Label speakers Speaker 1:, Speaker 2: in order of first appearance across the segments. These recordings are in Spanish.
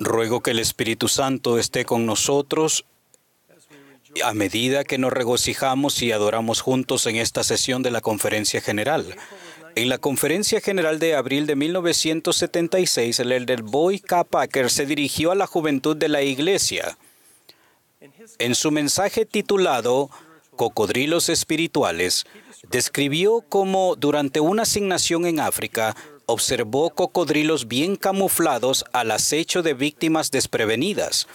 Speaker 1: Ruego que el Espíritu Santo esté con nosotros a medida que nos regocijamos y adoramos juntos en esta sesión de la Conferencia General. En la Conferencia General de abril de 1976, el elder Boy K. Packer se dirigió a la juventud de la Iglesia. En su mensaje titulado Cocodrilos Espirituales, describió cómo durante una asignación en África, observó cocodrilos bien camuflados al acecho de víctimas desprevenidas.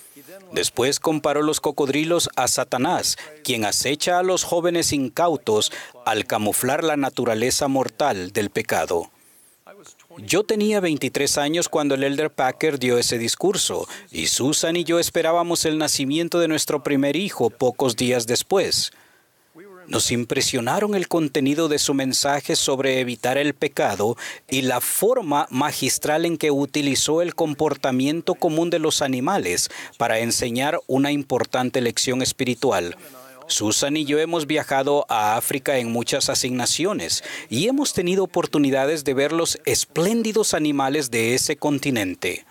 Speaker 1: Después comparó los cocodrilos a Satanás, quien acecha a los jóvenes incautos al camuflar la naturaleza mortal del pecado. Yo tenía 23 años cuando el elder Packer dio ese discurso, y Susan y yo esperábamos el nacimiento de nuestro primer hijo pocos días después. Nos impresionaron el contenido de su mensaje sobre evitar el pecado y la forma magistral en que utilizó el comportamiento común de los animales para enseñar una importante lección espiritual. Susan y yo hemos viajado a África en muchas asignaciones y hemos tenido oportunidades de ver los espléndidos animales de ese continente.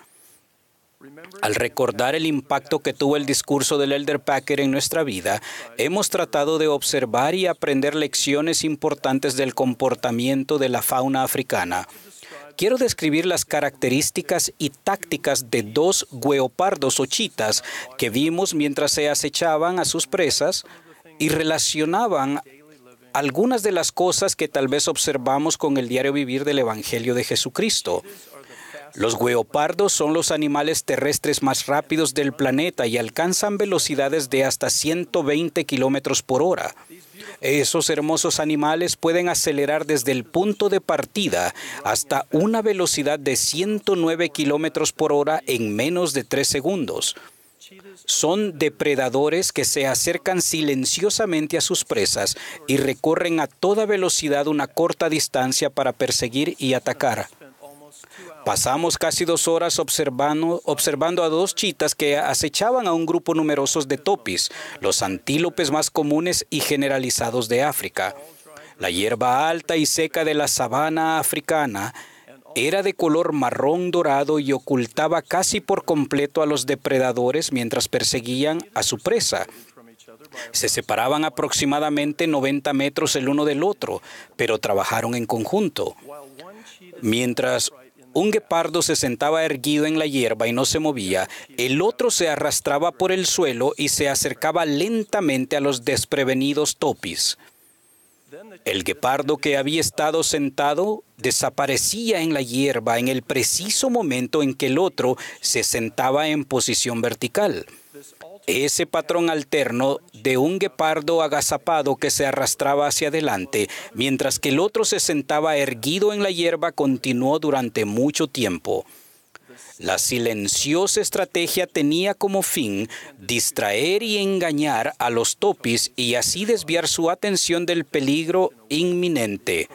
Speaker 1: Al recordar el impacto que tuvo el discurso del Elder Packer en nuestra vida, hemos tratado de observar y aprender lecciones importantes del comportamiento de la fauna africana. Quiero describir las características y tácticas de dos gueopardos o chitas que vimos mientras se acechaban a sus presas y relacionaban algunas de las cosas que tal vez observamos con el diario vivir del Evangelio de Jesucristo. Los guepardos son los animales terrestres más rápidos del planeta y alcanzan velocidades de hasta 120 kilómetros por hora. Esos hermosos animales pueden acelerar desde el punto de partida hasta una velocidad de 109 kilómetros por hora en menos de 3 segundos. Son depredadores que se acercan silenciosamente a sus presas y recorren a toda velocidad una corta distancia para perseguir y atacar. Pasamos casi dos horas observando, observando a dos chitas que acechaban a un grupo numeroso de topis, los antílopes más comunes y generalizados de África. La hierba alta y seca de la sabana africana era de color marrón dorado y ocultaba casi por completo a los depredadores mientras perseguían a su presa. Se separaban aproximadamente 90 metros el uno del otro, pero trabajaron en conjunto. Mientras un guepardo se sentaba erguido en la hierba y no se movía, el otro se arrastraba por el suelo y se acercaba lentamente a los desprevenidos topis. El guepardo que había estado sentado desaparecía en la hierba en el preciso momento en que el otro se sentaba en posición vertical. Ese patrón alterno de un guepardo agazapado que se arrastraba hacia adelante, mientras que el otro se sentaba erguido en la hierba, continuó durante mucho tiempo. La silenciosa estrategia tenía como fin distraer y engañar a los topis y así desviar su atención del peligro inminente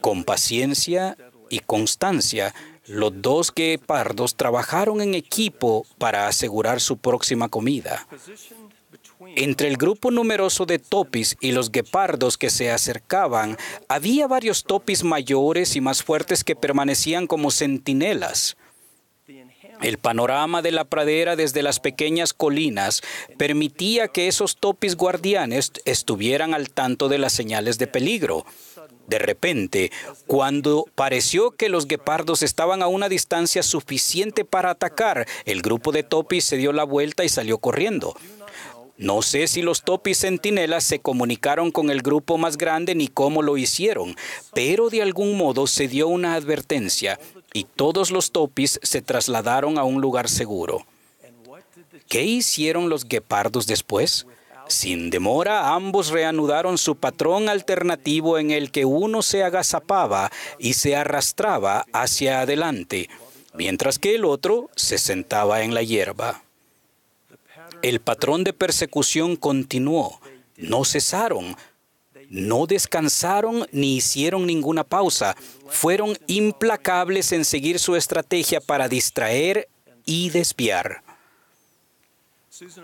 Speaker 1: con paciencia y constancia, los dos guepardos trabajaron en equipo para asegurar su próxima comida. Entre el grupo numeroso de topis y los guepardos que se acercaban, había varios topis mayores y más fuertes que permanecían como centinelas. El panorama de la pradera desde las pequeñas colinas permitía que esos topis guardianes estuvieran al tanto de las señales de peligro. De repente, cuando pareció que los guepardos estaban a una distancia suficiente para atacar, el grupo de topis se dio la vuelta y salió corriendo. No sé si los topis centinelas se comunicaron con el grupo más grande ni cómo lo hicieron, pero de algún modo se dio una advertencia y todos los topis se trasladaron a un lugar seguro. ¿Qué hicieron los guepardos después? Sin demora, ambos reanudaron su patrón alternativo en el que uno se agazapaba y se arrastraba hacia adelante, mientras que el otro se sentaba en la hierba. El patrón de persecución continuó, no cesaron, no descansaron ni hicieron ninguna pausa, fueron implacables en seguir su estrategia para distraer y desviar.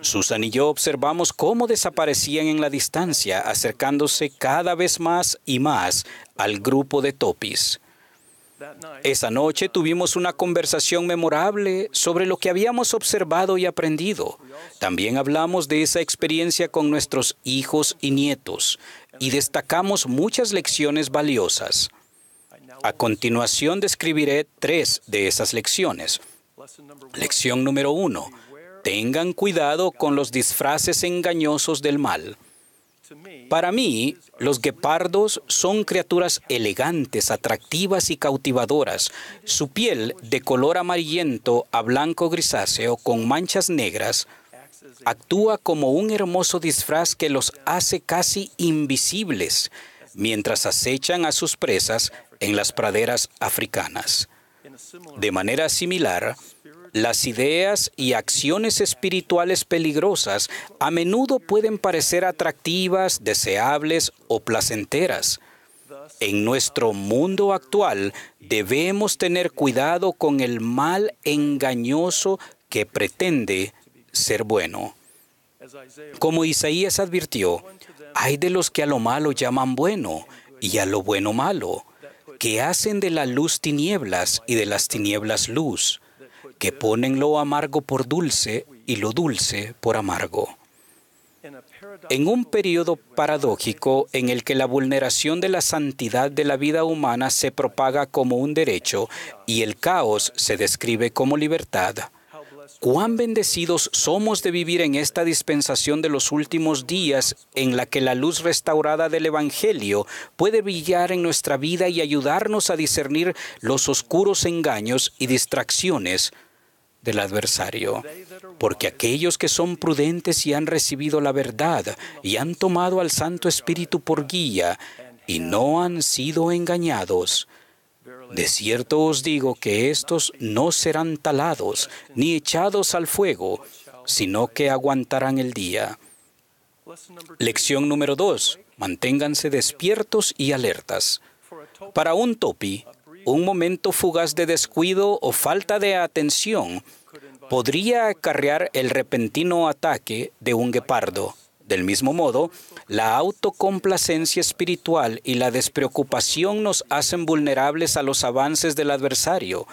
Speaker 1: Susan y yo observamos cómo desaparecían en la distancia, acercándose cada vez más y más al grupo de topis. Esa noche tuvimos una conversación memorable sobre lo que habíamos observado y aprendido. También hablamos de esa experiencia con nuestros hijos y nietos y destacamos muchas lecciones valiosas. A continuación describiré tres de esas lecciones. Lección número uno Tengan cuidado con los disfraces engañosos del mal. Para mí, los guepardos son criaturas elegantes, atractivas y cautivadoras. Su piel, de color amarillento a blanco grisáceo con manchas negras, actúa como un hermoso disfraz que los hace casi invisibles mientras acechan a sus presas en las praderas africanas. De manera similar, las ideas y acciones espirituales peligrosas a menudo pueden parecer atractivas, deseables o placenteras. En nuestro mundo actual debemos tener cuidado con el mal engañoso que pretende ser bueno. Como Isaías advirtió, hay de los que a lo malo llaman bueno y a lo bueno malo, que hacen de la luz tinieblas y de las tinieblas luz que ponen lo amargo por dulce y lo dulce por amargo. En un periodo paradójico en el que la vulneración de la santidad de la vida humana se propaga como un derecho y el caos se describe como libertad, cuán bendecidos somos de vivir en esta dispensación de los últimos días en la que la luz restaurada del Evangelio puede brillar en nuestra vida y ayudarnos a discernir los oscuros engaños y distracciones del adversario. Porque aquellos que son prudentes y han recibido la verdad y han tomado al Santo Espíritu por guía y no han sido engañados, de cierto os digo que estos no serán talados ni echados al fuego, sino que aguantarán el día. Lección número 2. Manténganse despiertos y alertas. Para un topi, un momento fugaz de descuido o falta de atención podría acarrear el repentino ataque de un guepardo. Del mismo modo, la autocomplacencia espiritual y la despreocupación nos hacen vulnerables a los avances del adversario.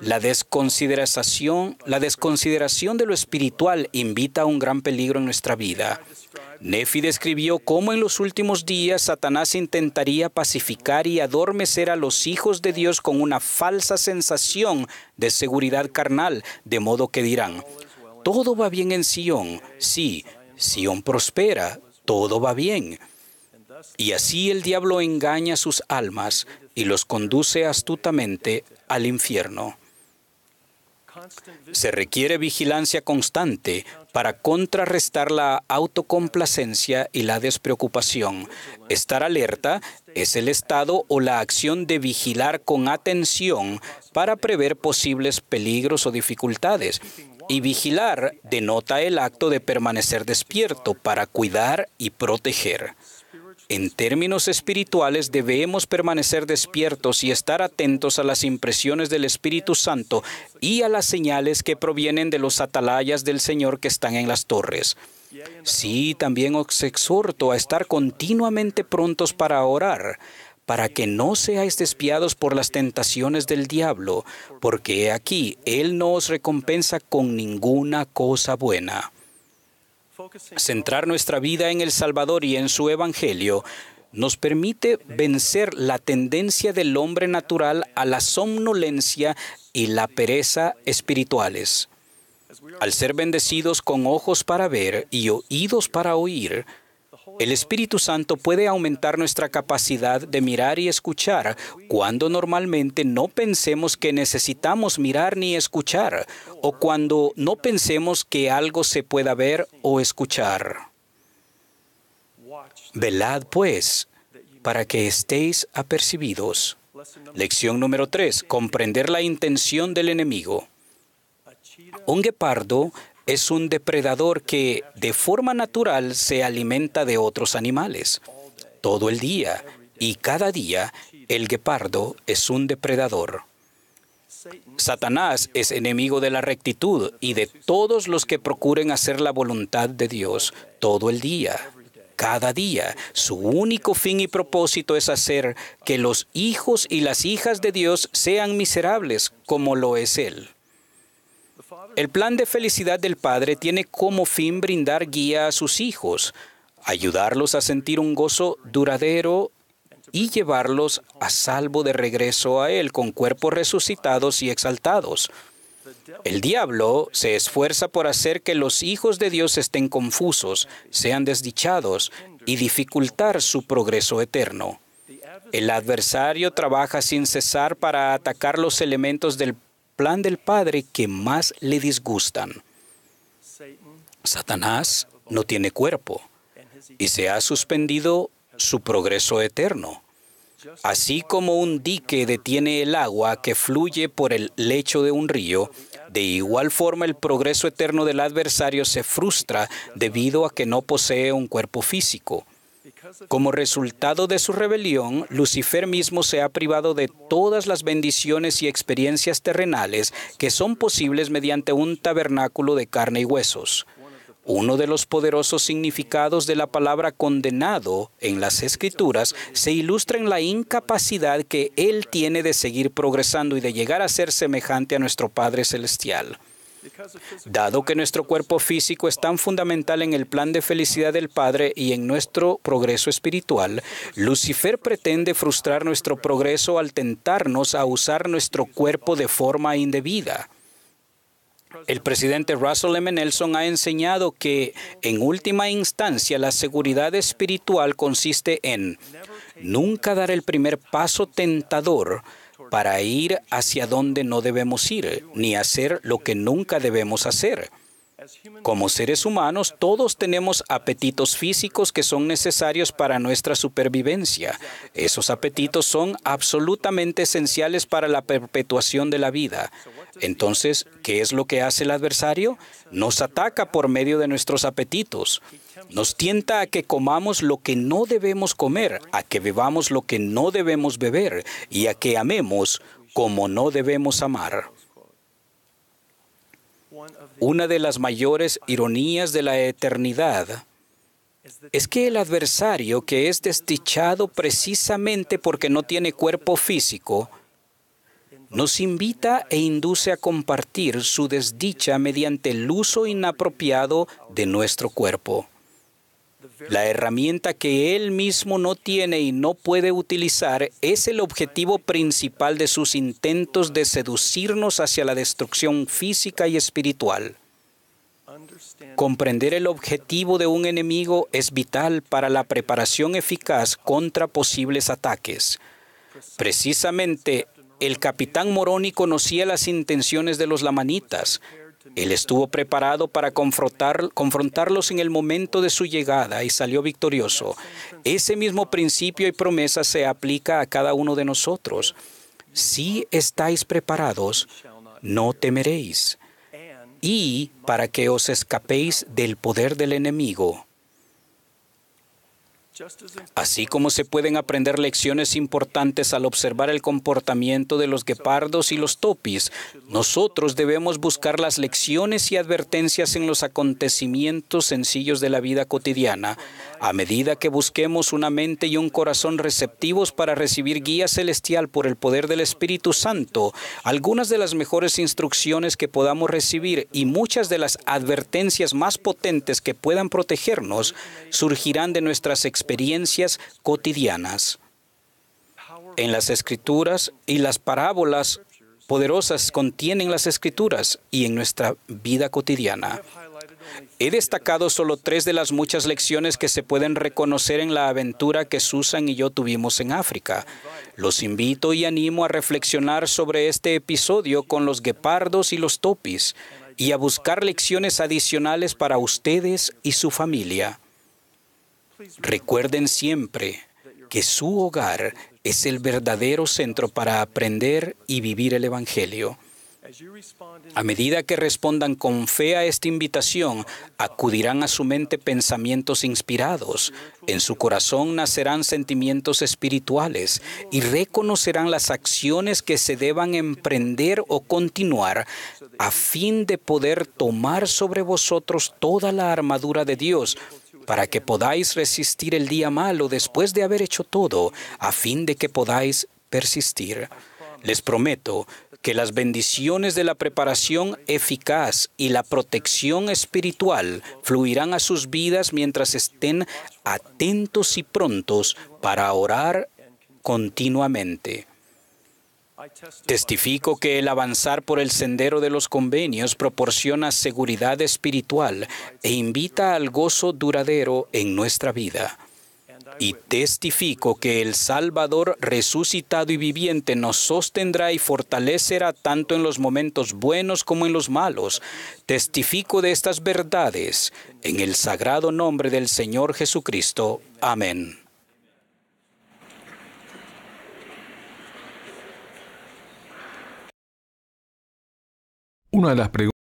Speaker 1: La desconsideración, la desconsideración de lo espiritual invita a un gran peligro en nuestra vida. Nefi describió cómo en los últimos días Satanás intentaría pacificar y adormecer a los hijos de Dios con una falsa sensación de seguridad carnal, de modo que dirán, todo va bien en Sion, sí, un prospera, todo va bien. Y así el diablo engaña sus almas y los conduce astutamente al infierno. Se requiere vigilancia constante para contrarrestar la autocomplacencia y la despreocupación. Estar alerta es el estado o la acción de vigilar con atención para prever posibles peligros o dificultades. Y vigilar denota el acto de permanecer despierto para cuidar y proteger. En términos espirituales debemos permanecer despiertos y estar atentos a las impresiones del Espíritu Santo y a las señales que provienen de los atalayas del Señor que están en las torres. Sí, también os exhorto a estar continuamente prontos para orar, para que no seáis despiados por las tentaciones del diablo, porque aquí Él no os recompensa con ninguna cosa buena. Centrar nuestra vida en el Salvador y en su Evangelio nos permite vencer la tendencia del hombre natural a la somnolencia y la pereza espirituales. Al ser bendecidos con ojos para ver y oídos para oír, el Espíritu Santo puede aumentar nuestra capacidad de mirar y escuchar cuando normalmente no pensemos que necesitamos mirar ni escuchar o cuando no pensemos que algo se pueda ver o escuchar. Velad pues para que estéis apercibidos. Lección número 3. Comprender la intención del enemigo. Un guepardo es un depredador que de forma natural se alimenta de otros animales todo el día y cada día el guepardo es un depredador. Satanás es enemigo de la rectitud y de todos los que procuren hacer la voluntad de Dios todo el día. Cada día, su único fin y propósito es hacer que los hijos y las hijas de Dios sean miserables como lo es Él. El plan de felicidad del padre tiene como fin brindar guía a sus hijos, ayudarlos a sentir un gozo duradero y llevarlos a salvo de regreso a Él con cuerpos resucitados y exaltados. El diablo se esfuerza por hacer que los hijos de Dios estén confusos, sean desdichados y dificultar su progreso eterno. El adversario trabaja sin cesar para atacar los elementos del plan del Padre que más le disgustan. Satanás no tiene cuerpo y se ha suspendido su progreso eterno. Así como un dique detiene el agua que fluye por el lecho de un río, de igual forma el progreso eterno del adversario se frustra debido a que no posee un cuerpo físico. Como resultado de su rebelión, Lucifer mismo se ha privado de todas las bendiciones y experiencias terrenales que son posibles mediante un tabernáculo de carne y huesos. Uno de los poderosos significados de la palabra condenado en las escrituras se ilustra en la incapacidad que él tiene de seguir progresando y de llegar a ser semejante a nuestro Padre Celestial. Dado que nuestro cuerpo físico es tan fundamental en el plan de felicidad del Padre y en nuestro progreso espiritual, Lucifer pretende frustrar nuestro progreso al tentarnos a usar nuestro cuerpo de forma indebida. El presidente Russell M. Nelson ha enseñado que, en última instancia, la seguridad espiritual consiste en nunca dar el primer paso tentador para ir hacia donde no debemos ir, ni hacer lo que nunca debemos hacer. Como seres humanos, todos tenemos apetitos físicos que son necesarios para nuestra supervivencia. Esos apetitos son absolutamente esenciales para la perpetuación de la vida. Entonces, ¿qué es lo que hace el adversario? Nos ataca por medio de nuestros apetitos. Nos tienta a que comamos lo que no debemos comer, a que bebamos lo que no debemos beber y a que amemos como no debemos amar. Una de las mayores ironías de la eternidad es que el adversario que es desdichado precisamente porque no tiene cuerpo físico, nos invita e induce a compartir su desdicha mediante el uso inapropiado de nuestro cuerpo. La herramienta que él mismo no tiene y no puede utilizar es el objetivo principal de sus intentos de seducirnos hacia la destrucción física y espiritual. Comprender el objetivo de un enemigo es vital para la preparación eficaz contra posibles ataques. Precisamente, el capitán Moroni conocía las intenciones de los lamanitas, él estuvo preparado para confrontarlos en el momento de su llegada y salió victorioso. Ese mismo principio y promesa se aplica a cada uno de nosotros. Si estáis preparados, no temeréis. Y para que os escapéis del poder del enemigo, Así como se pueden aprender lecciones importantes al observar el comportamiento de los guepardos y los topis, nosotros debemos buscar las lecciones y advertencias en los acontecimientos sencillos de la vida cotidiana. A medida que busquemos una mente y un corazón receptivos para recibir guía celestial por el poder del Espíritu Santo, algunas de las mejores instrucciones que podamos recibir y muchas de las advertencias más potentes que puedan protegernos surgirán de nuestras experiencias experiencias cotidianas. En las escrituras y las parábolas poderosas contienen las escrituras y en nuestra vida cotidiana. He destacado solo tres de las muchas lecciones que se pueden reconocer en la aventura que Susan y yo tuvimos en África. Los invito y animo a reflexionar sobre este episodio con los guepardos y los topis y a buscar lecciones adicionales para ustedes y su familia. Recuerden siempre que su hogar es el verdadero centro para aprender y vivir el Evangelio. A medida que respondan con fe a esta invitación, acudirán a su mente pensamientos inspirados, en su corazón nacerán sentimientos espirituales y reconocerán las acciones que se deban emprender o continuar a fin de poder tomar sobre vosotros toda la armadura de Dios para que podáis resistir el día malo después de haber hecho todo, a fin de que podáis persistir. Les prometo que las bendiciones de la preparación eficaz y la protección espiritual fluirán a sus vidas mientras estén atentos y prontos para orar continuamente. Testifico que el avanzar por el sendero de los convenios proporciona seguridad espiritual e invita al gozo duradero en nuestra vida. Y testifico que el Salvador resucitado y viviente nos sostendrá y fortalecerá tanto en los momentos buenos como en los malos. Testifico de estas verdades en el sagrado nombre del Señor Jesucristo. Amén. Una de las preguntas